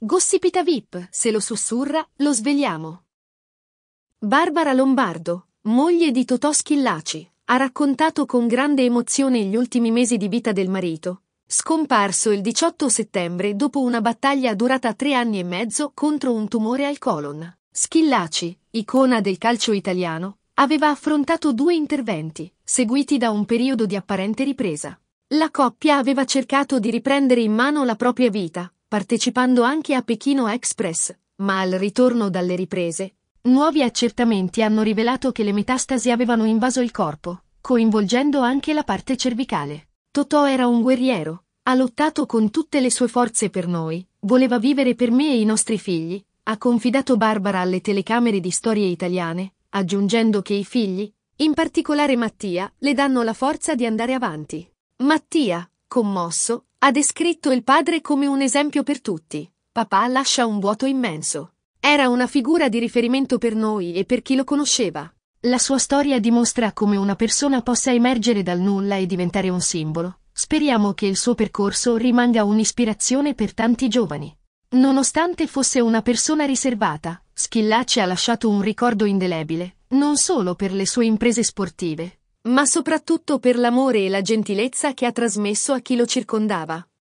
Gossipita VIP, se lo sussurra, lo svegliamo. Barbara Lombardo, moglie di Totò Schillaci, ha raccontato con grande emozione gli ultimi mesi di vita del marito, scomparso il 18 settembre dopo una battaglia durata tre anni e mezzo contro un tumore al colon. Schillaci, icona del calcio italiano, aveva affrontato due interventi, seguiti da un periodo di apparente ripresa. La coppia aveva cercato di riprendere in mano la propria vita, partecipando anche a Pechino Express, ma al ritorno dalle riprese, nuovi accertamenti hanno rivelato che le metastasi avevano invaso il corpo, coinvolgendo anche la parte cervicale. Totò era un guerriero, ha lottato con tutte le sue forze per noi, voleva vivere per me e i nostri figli, ha confidato Barbara alle telecamere di storie italiane, aggiungendo che i figli, in particolare Mattia, le danno la forza di andare avanti. Mattia, commosso, ha descritto il padre come un esempio per tutti. Papà lascia un vuoto immenso. Era una figura di riferimento per noi e per chi lo conosceva. La sua storia dimostra come una persona possa emergere dal nulla e diventare un simbolo. Speriamo che il suo percorso rimanga un'ispirazione per tanti giovani. Nonostante fosse una persona riservata, Schillacci ha lasciato un ricordo indelebile, non solo per le sue imprese sportive, ma soprattutto per l'amore e la gentilezza che ha trasmesso a chi lo circondava.